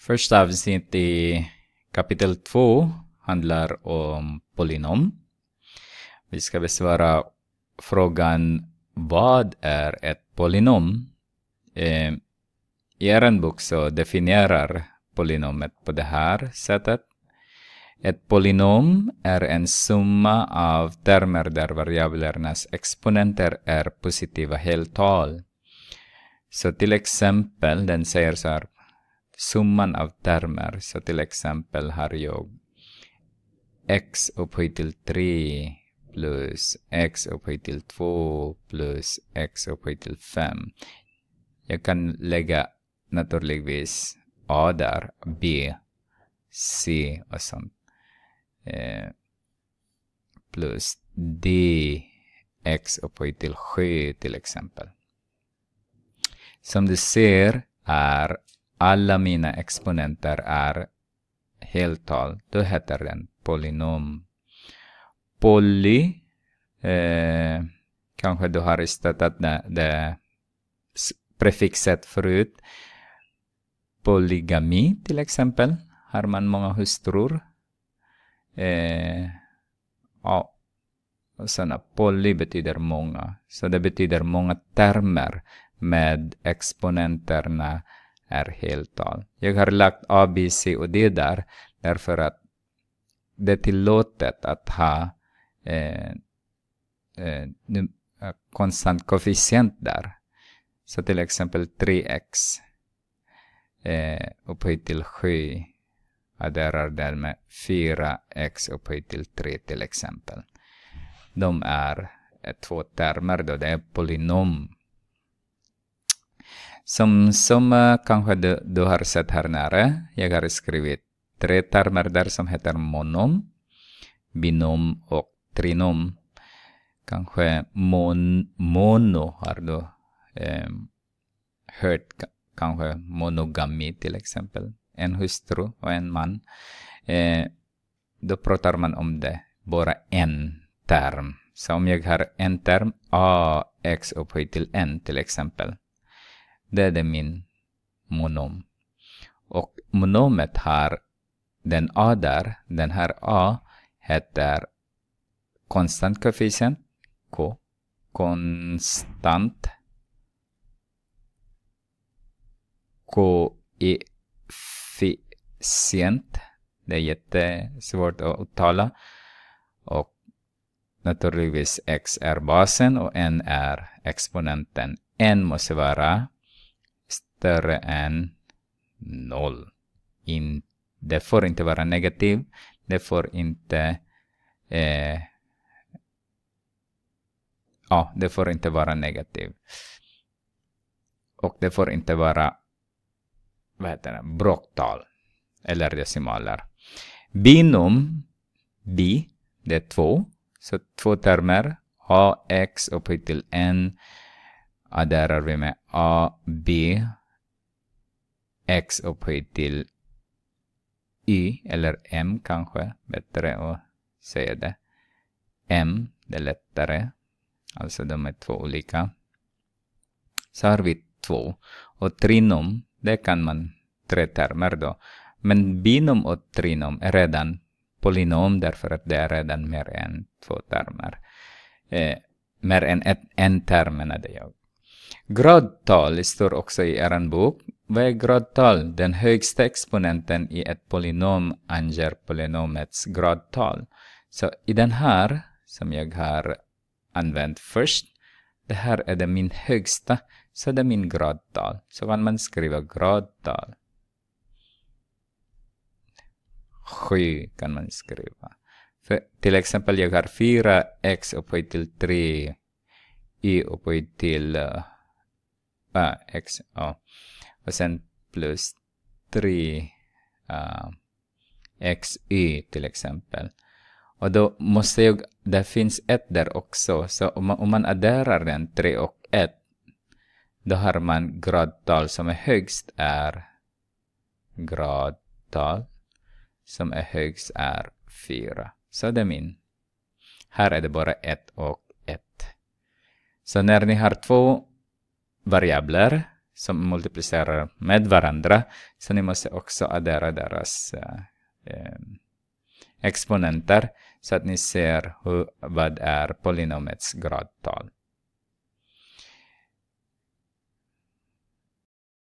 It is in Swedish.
Första avsnittet i kapitel 2 handlar om polynom. Vi ska besvara frågan vad är ett polynom? Eh, I er bok så definierar polynomet på det här sättet. Ett polynom är en summa av termer där variablernas exponenter är positiva heltal. Så till exempel, den säger så här summan av termer. Så till exempel har jag x upphöjt till 3 plus x upphöjt till 2 plus x upphöjt till 5. Jag kan lägga naturligtvis A där, B, C och sånt. Eh, plus D, X upphöjt till 7 till exempel. Som du ser är alla mina exponenter är heltal, då heter den polynom. Poly, eh, kanske du har ristatat det, det prefixet förut. Polygami till exempel, har man många hustrur. Eh, Och sen poly betyder många, så det betyder många termer med exponenterna är heltal. Jag har lagt A, B, C och D där därför att det är tillåtet att ha eh, eh, eh konstant koefficient där. Så till exempel 3x eh, upphöjt till 7 adderar den med 4x upphöjt till 3 till exempel. De är eh, två termer då, det är polynom som soma eh, kanske du, du har sett här nära. Jag har skrivit tre termer där som heter monom, binom och trinom. Kanske mon, mono har du eh, hört, kanske monogami till exempel. En hustru och en man. Eh, då pratar man om det, bara en term. Så om jag har en term, A, X upphöjt till N till exempel det är det min monom. Och monomet har den a där, den här a heter konstant koefficient, k, konstant koefficient. Det är jättesvårt att uttala. Och naturligtvis x är basen och n är exponenten. n måste vara större än noll. In, det får inte vara negativ. Det får inte eh, Ja, det får inte vara negativ. Och det får inte vara vad heter det, bråktal eller decimaler. Binom, bi, det är två. Så två termer, ax upphöjt till n adderar vi med a, b x upphöjt till y, eller m kanske, bättre att säga det. m, det är lättare. Alltså de är två olika. Så har vi två. Och trinom, det kan man tre termer då. Men binom och trinom är redan polynom därför att det är redan mer än två termer. Eh, mer än ett, en term menade jag. Gradtal står också i er bok. Vad är gradtal? Den högsta exponenten i ett polynom anger polynomets gradtal. Så i den här, som jag har använt först, det här är det min högsta, så det är min gradtal. Så kan man skriva gradtal. 7 kan man skriva. För till exempel, jag har 4x upphöjt till 3, y upphöjt till uh, ah, x, ja. Och sen plus 3 uh, ah, xy till exempel. Och då måste jag, det finns ett där också, så om man, om man adderar den 3 och 1, då har man gradtal som är högst är gradtal som är högst är 4. Så det är min. Här är det bara 1 och 1. Så när ni har två variabler som multiplicerar med varandra. Så ni måste också addera deras eh, eh exponenter så att ni ser hur, vad är polynomets gradtal.